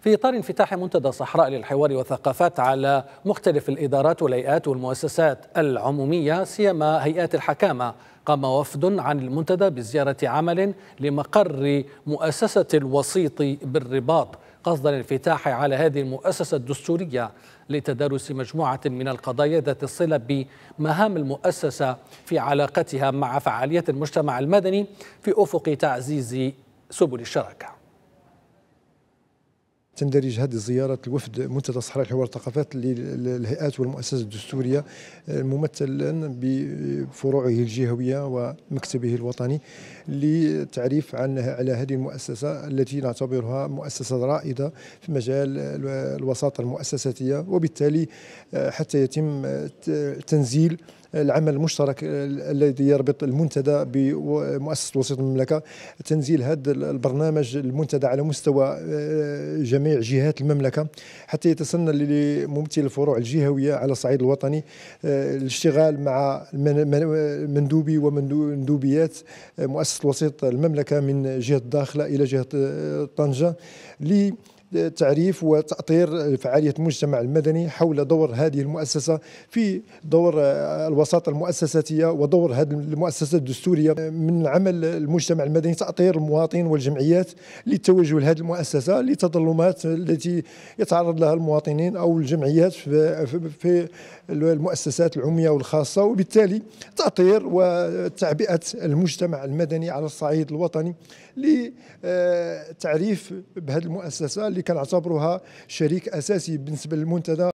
في إطار انفتاح منتدى صحراء للحوار والثقافات على مختلف الإدارات والهيئات والمؤسسات العمومية سيما هيئات الحكامة قام وفد عن المنتدى بزيارة عمل لمقر مؤسسة الوسيط بالرباط قصد الانفتاح على هذه المؤسسة الدستورية لتدارس مجموعة من القضايا ذات الصلة بمهام المؤسسة في علاقتها مع فعالية المجتمع المدني في أفق تعزيز سبل الشراكة تندرج هذه الزيارات الوفد منتدى صحراء الحوار الثقافات للهيئات والمؤسسات الدستوريه ممثلا بفروعه الجهويه ومكتبه الوطني لتعريف عن على هذه المؤسسه التي نعتبرها مؤسسه رائده في مجال الوساطه المؤسساتيه وبالتالي آه، حتى يتم تنزيل العمل المشترك آه، الذي يربط المنتدى بمؤسسه وسيط المملكه تنزيل هذا البرنامج المنتدى على مستوى آه، جميع جهات المملكه حتى يتسنى لممثل الفروع الجهويه على الصعيد الوطني آه، الاشتغال مع مندوبي ومندوبيات مؤسسه وسيط المملكه من جهه الداخله الى جهه طنجه تعريف وتأطير فعالية المجتمع المدني حول دور هذه المؤسسة في دور الوساطة المؤسساتية ودور هذه المؤسسة الدستورية من عمل المجتمع المدني تأطير المواطن والجمعيات للتوجه لهذه المؤسسة لتظلمات التي يتعرض لها المواطنين أو الجمعيات في المؤسسات العمية والخاصة وبالتالي تأطير وتعبئة المجتمع المدني على الصعيد الوطني لتعريف بهذه المؤسسة كان اعتبروها شريك اساسي بالنسبه للمنتدى